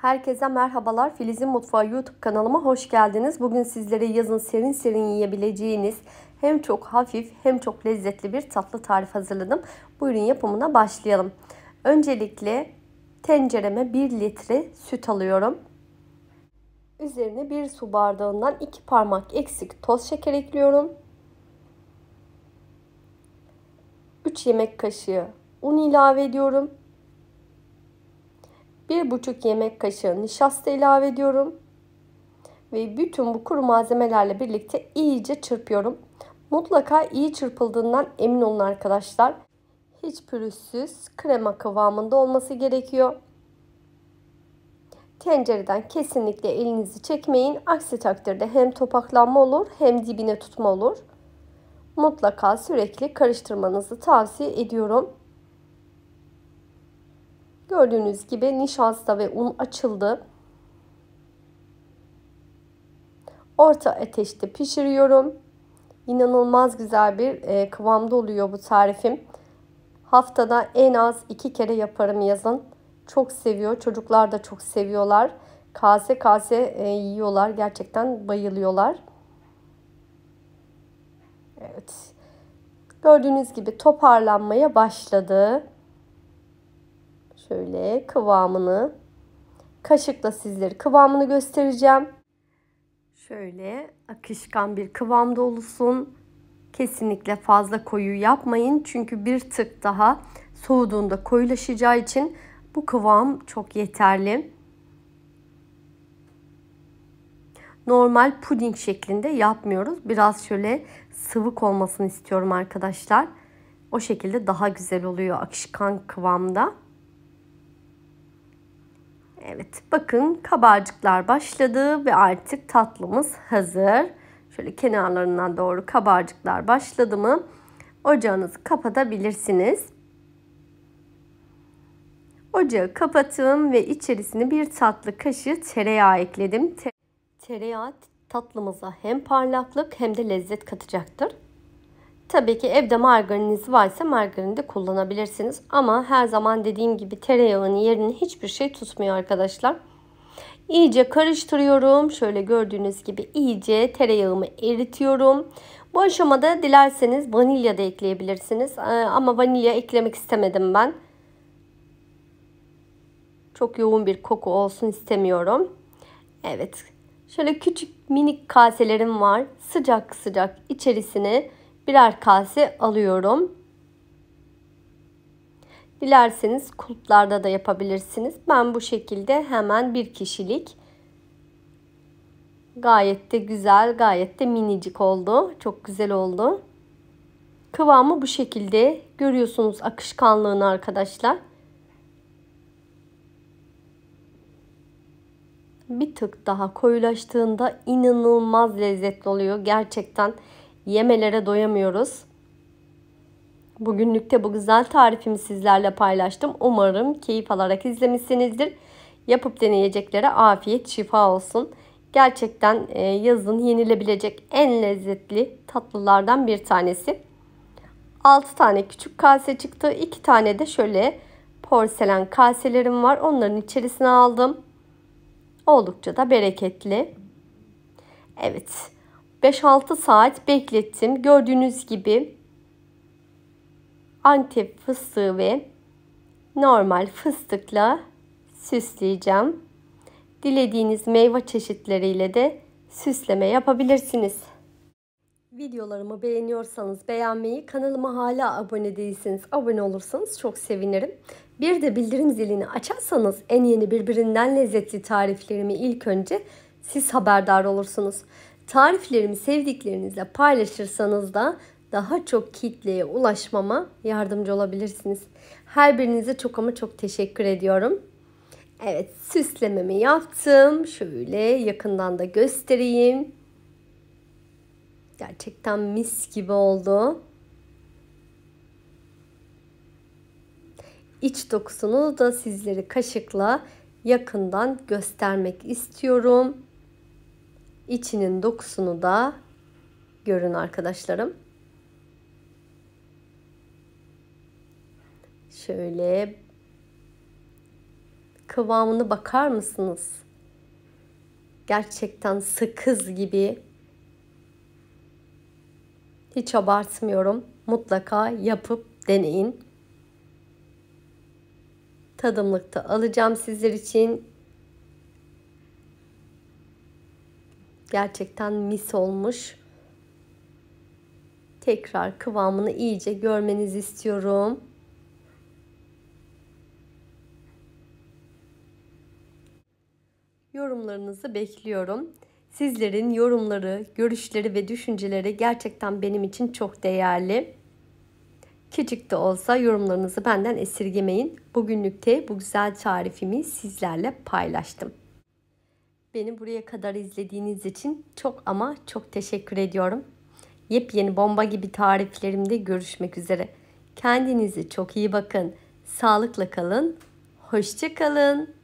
Herkese merhabalar. Filiz'in Mutfağı YouTube kanalıma hoş geldiniz. Bugün sizlere yazın serin serin yiyebileceğiniz hem çok hafif hem çok lezzetli bir tatlı tarif hazırladım. Buyurun yapımına başlayalım. Öncelikle tencereme 1 litre süt alıyorum. Üzerine 1 su bardağından 2 parmak eksik toz şeker ekliyorum. 3 yemek kaşığı un ilave ediyorum. 1,5 yemek kaşığı nişasta ilave ediyorum. Ve bütün bu kuru malzemelerle birlikte iyice çırpıyorum. Mutlaka iyi çırpıldığından emin olun arkadaşlar. Hiç pürüzsüz krema kıvamında olması gerekiyor. Tencereden kesinlikle elinizi çekmeyin. Aksi takdirde hem topaklanma olur hem dibine tutma olur. Mutlaka sürekli karıştırmanızı tavsiye ediyorum. Gördüğünüz gibi nişasta ve un açıldı. Orta ateşte pişiriyorum. İnanılmaz güzel bir e, kıvamda oluyor bu tarifim. Haftada en az iki kere yaparım yazın. Çok seviyor. Çocuklar da çok seviyorlar. Kase kase e, yiyorlar. Gerçekten bayılıyorlar. Evet. Gördüğünüz gibi toparlanmaya başladı. Şöyle kıvamını kaşıkla sizlere kıvamını göstereceğim. Şöyle akışkan bir kıvamda olsun. Kesinlikle fazla koyu yapmayın. Çünkü bir tık daha soğuduğunda koyulaşacağı için bu kıvam çok yeterli. Normal puding şeklinde yapmıyoruz. Biraz şöyle sıvık olmasını istiyorum arkadaşlar. O şekilde daha güzel oluyor akışkan kıvamda. Evet bakın kabarcıklar başladı ve artık tatlımız hazır. Şöyle kenarlarından doğru kabarcıklar başladı mı ocağınızı kapatabilirsiniz. Ocağı kapattım ve içerisine bir tatlı kaşığı tereyağı ekledim. Tereyağı tatlımıza hem parlaklık hem de lezzet katacaktır. Tabii ki evde margariniz varsa margarin de kullanabilirsiniz. Ama her zaman dediğim gibi tereyağının yerini hiçbir şey tutmuyor arkadaşlar. İyice karıştırıyorum. Şöyle gördüğünüz gibi iyice tereyağımı eritiyorum. Bu aşamada dilerseniz vanilya da ekleyebilirsiniz. Ee, ama vanilya eklemek istemedim ben. Çok yoğun bir koku olsun istemiyorum. Evet. Şöyle küçük minik kaselerim var. Sıcak sıcak içerisine birer kase alıyorum. Dilerseniz kulplarda da yapabilirsiniz. Ben bu şekilde hemen bir kişilik gayet de güzel, gayet de minicik oldu. Çok güzel oldu. Kıvamı bu şekilde görüyorsunuz akışkanlığını arkadaşlar. bir tık daha koyulaştığında inanılmaz lezzetli oluyor. Gerçekten yemelere doyamıyoruz. Bugünlük de bu güzel tarifimi sizlerle paylaştım. Umarım keyif alarak izlemişsinizdir. Yapıp deneyeceklere afiyet, şifa olsun. Gerçekten e, yazın yenilebilecek en lezzetli tatlılardan bir tanesi. 6 tane küçük kase çıktı. 2 tane de şöyle porselen kaselerim var. Onların içerisine aldım. Oldukça da bereketli. Evet. 5-6 saat beklettim. Gördüğünüz gibi antep fıstığı ve normal fıstıkla süsleyeceğim. Dilediğiniz meyve çeşitleriyle de süsleme yapabilirsiniz. Videolarımı beğeniyorsanız beğenmeyi, kanalıma hala abone değilseniz abone olursanız çok sevinirim. Bir de bildirim zilini açarsanız en yeni birbirinden lezzetli tariflerimi ilk önce siz haberdar olursunuz. Tariflerimi sevdiklerinizle paylaşırsanız da daha çok kitleye ulaşmama yardımcı olabilirsiniz. Her birinize çok ama çok teşekkür ediyorum. Evet süslememi yaptım. Şöyle yakından da göstereyim. Gerçekten mis gibi oldu. İç dokusunu da sizlere kaşıkla yakından göstermek istiyorum içinin dokusunu da görün arkadaşlarım. Şöyle kıvamını bakar mısınız? Gerçekten sakız gibi. Hiç abartmıyorum. Mutlaka yapıp deneyin. Tadımlıkta alacağım sizler için. Gerçekten mis olmuş. Tekrar kıvamını iyice görmenizi istiyorum. Yorumlarınızı bekliyorum. Sizlerin yorumları, görüşleri ve düşünceleri gerçekten benim için çok değerli. Küçük de olsa yorumlarınızı benden esirgemeyin. Bugünlükte bu güzel tarifimi sizlerle paylaştım. Beni buraya kadar izlediğiniz için çok ama çok teşekkür ediyorum. Yepyeni bomba gibi tariflerimde görüşmek üzere. Kendinize çok iyi bakın. Sağlıkla kalın. Hoşça kalın.